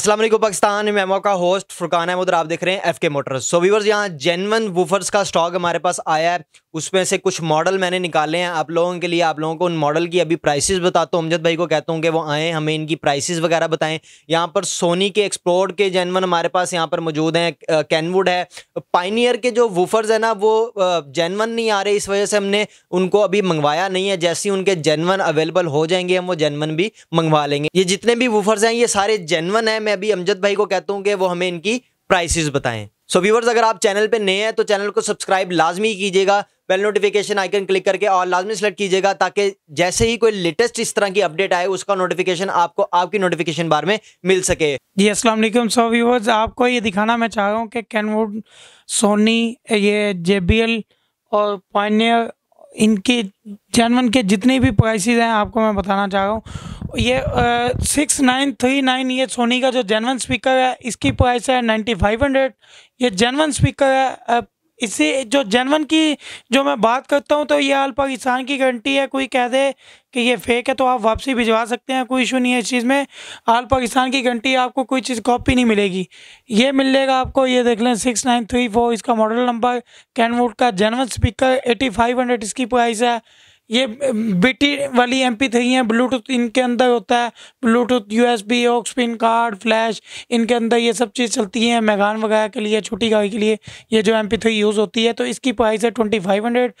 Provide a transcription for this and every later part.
असलम पाकिस्तान मैं का होस्ट फुरकान अहमद और आप देख रहे हैं F K Motors so viewers यहाँ जेनवन वूफर्स का स्टॉक हमारे पास आया है उसमें से कुछ मॉडल मैंने निकाले हैं आप लोगों के लिए आप लोगों को उन मॉडल की अभी प्राइसेस बताता हूँ अमजद भाई को कहता हूँ कि वो आए हमें इनकी प्राइसेस वगैरह बताएं यहाँ पर सोनी के एक्सप्लोर के जेनवन हमारे पास यहाँ पर मौजूद हैं कैनवुड है पाइनियर के जो वूफर्स हैं ना वो जेनवन नहीं आ रहे इस वजह से हमने उनको अभी मंगवाया नहीं है जैसे ही उनके जेनवन अवेलेबल हो जाएंगे हम वो जेनवन भी मंगवा लेंगे ये जितने भी वूफर्स हैं ये सारे जेनवन हैं मैं अभी अमजद भाई को कहता हूँ कि वो हमें इनकी प्राइसेस बताएं सो so व्यूवर्स अगर आप चैनल पे नए हैं तो चैनल को सब्सक्राइब लाजमी कीजिएगा बेल नोटिफिकेशन आइकन क्लिक करके और लाजमी सेलेक्ट कीजिएगा ताकि जैसे ही कोई लेटेस्ट इस तरह की अपडेट आए उसका नोटिफिकेशन आपको आपकी नोटिफिकेशन बार में मिल सके जी अस्सलाम सो व्यूवर्स आपको ये दिखाना मैं चाह रहा हूँ कि कैनवुड सोनी ये जे और पॉइनियर इनके जैनवन के जितने भी प्राइसेस हैं आपको मैं बताना चाह रहा हूँ ये सिक्स नाइन थ्री नाइन ये सोनी का जो जेनवन स्पीकर है इसकी प्राइस है नाइन्टी फाइव हंड्रेड ये जेनवन स्पीकर है इसी जो जेनवन की जो मैं बात करता हूँ तो ये आल पाकिस्तान की गारंटी है कोई कह दे कि ये फेक है तो आप वापसी भिजवा सकते हैं कोई इशू नहीं है इस चीज़ में आल पाकिस्तान की गारंटी आपको कोई चीज़ कॉपी नहीं मिलेगी ये मिलेगा आपको ये देख लें सिक्स नाइन थ्री फोर इसका मॉडल नंबर कैनवुड का genuine speaker eighty five hundred इसकी प्राइस है ये बीटी वाली एम पी थ्री है ब्लूटूथ इनके अंदर होता है Bluetooth U S B aux pin card flash इनके अंदर ये सब चीज़ चलती है मैगान वगैरह के लिए छोटी गाड़ी के लिए ये जो एम पी थ्री यूज़ होती है तो इसकी प्राइस है ट्वेंटी फाइव हंड्रेड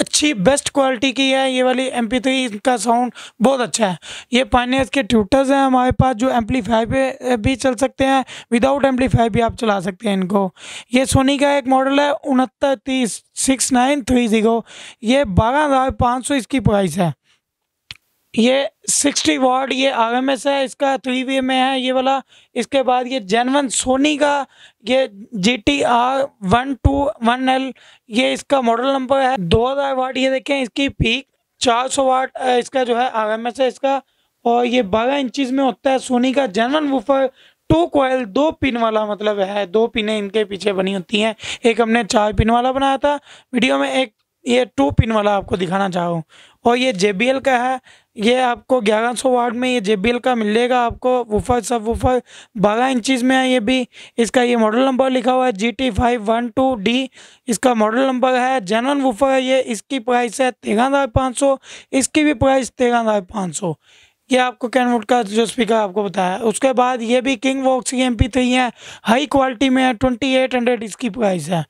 अच्छी बेस्ट क्वालिटी की है ये वाली एम पी थ्री इनका साउंड बहुत अच्छा है ये पानी के ट्यूटर्स हैं हमारे पास जो एम्पलीफाई पे भी चल सकते हैं विदाउट एम्पलीफाई भी आप चला सकते हैं इनको ये सोनी का एक मॉडल है उनहत्तर तीस सिक्स नाइन थ्री जीरो ये बारह हज़ार पाँच सौ इसकी प्राइस है ये सिक्सटी वॉट ये आर है इसका थ्री वे में है ये वाला इसके बाद ये जेनवन सोनी का ये G T R one two one L ये इसका मॉडल नंबर है दो हज़ार वाट ये देखें इसकी पीक चार सौ वाट इसका जो है आर है इसका और ये बारह इंचज में होता है सोनी का जेनवन वूफर टू कोयल दो पिन वाला मतलब है दो पिनें इनके पीछे बनी होती हैं एक हमने चार पिन वाला बनाया था वीडियो में एक ये टू पिन वाला आपको दिखाना चाह रहा हूँ और ये जे का है ये आपको ग्यारह सौ वाट में ये जे का मिलेगा आपको वूफर सब वूफर बारह इंचज़ में है ये भी इसका ये मॉडल नंबर लिखा हुआ है G T five one two D इसका मॉडल नंबर है जेनवन वूफर है ये इसकी प्राइस है तेरह हज़ार पाँच सौ इसकी भी प्राइस तेरह हज़ार पाँच सौ ये आपको कैनवुड का जो स्पीकर आपको बताया उसके बाद ये भी किंग वॉक्स की एम पी थ्री है हाई क्वालिटी में है ट्वेंटी एट हंड्रेड इसकी प्राइस है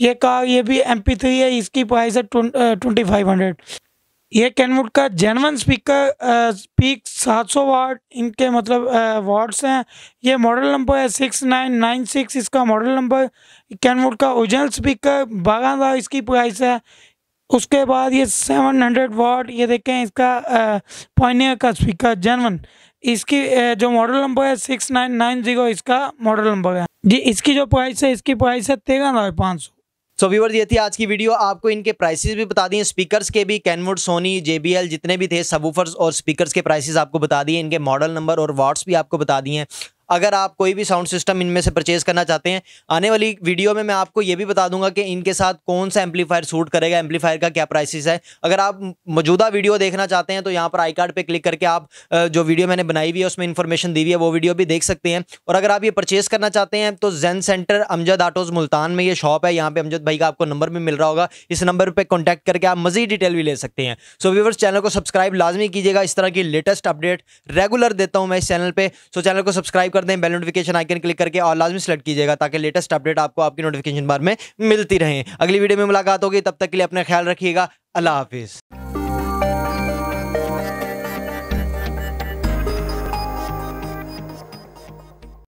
ये का ये भी एम पी थ्री है इसकी प्राइस है ट्वेंटी फाइव हंड्रेड ये कैनवुड का जेनवन स्पीकर स्पीक सात सौ वाट इनके मतलब वाट्स हैं ये मॉडल नंबर है सिक्स नाइन नाइन सिक्स इसका मॉडल नंबर कैनवुड का ओरिजिनल स्पीकर बारह हज़ार इसकी प्राइस है उसके बाद ये 700 हंड्रेड वाट ये देखें इसका पॉइनियर का स्पीकर जनवन इसकी जो मॉडल नंबर है सिक्स नाइन नाइन जीरो इसका मॉडल नंबर है जी इसकी जो प्राइस है इसकी प्राइस है तेरह हज़ार पाँच सौ सो व्यूवर ये थी आज की वीडियो आपको इनके प्राइसेस भी बता दिए स्पीकर्स के भी कैनवुड सोनी जेबीएल जितने भी थे सबूफर्स और स्पीकर्स के प्राइसेस आपको बता दिए इनके मॉडल नंबर और वाट्स भी आपको बता दिए अगर आप कोई भी साउंड सिस्टम इनमें से परचेज़ करना चाहते हैं आने वाली वीडियो में मैं आपको ये भी बता दूंगा कि इनके साथ कौन सा एम्पलीफायर सूट करेगा एम्पलीफायर का क्या प्राइसिस है अगर आप मौजूदा वीडियो देखना चाहते हैं तो यहाँ पर आई कार्ड पर क्लिक करके आप जो वीडियो मैंने बनाई हुई है उसमें इन्फॉर्मेशन दी हुई है वो वीडियो भी देख सकते हैं और अगर आप ये परचेज़ करना चाहते हैं तो जैन सेंटर अमजद आटोज़ मुल्तान में ये शॉप है यहाँ पर अमजद भाई का आपको नंबर भी मिल रहा होगा इस नंबर पर कॉन्टैक्ट करके आप मजीद डिटेल भी ले सकते हैं सो व्यूवर्स चैनल को सब्सक्राइब लाजमी कीजिएगा इस तरह की लेटेस्ट अपडेट रेगुलर देता हूँ मैं इस चैनल पर सो चैनल को सब्सक्राइब कर दें बेल नोटिफिकेशन आइकन क्लिक करके और लाजमी सेलेक्ट कीजिएगा ताकि लेटेस्ट अपडेट आपको आपकी नोटिफिकेशन बार में मिलती रहे अगली वीडियो में मुलाकात होगी तब तक के लिए अपना ख्याल रखिएगा अल्लाह हाफिज़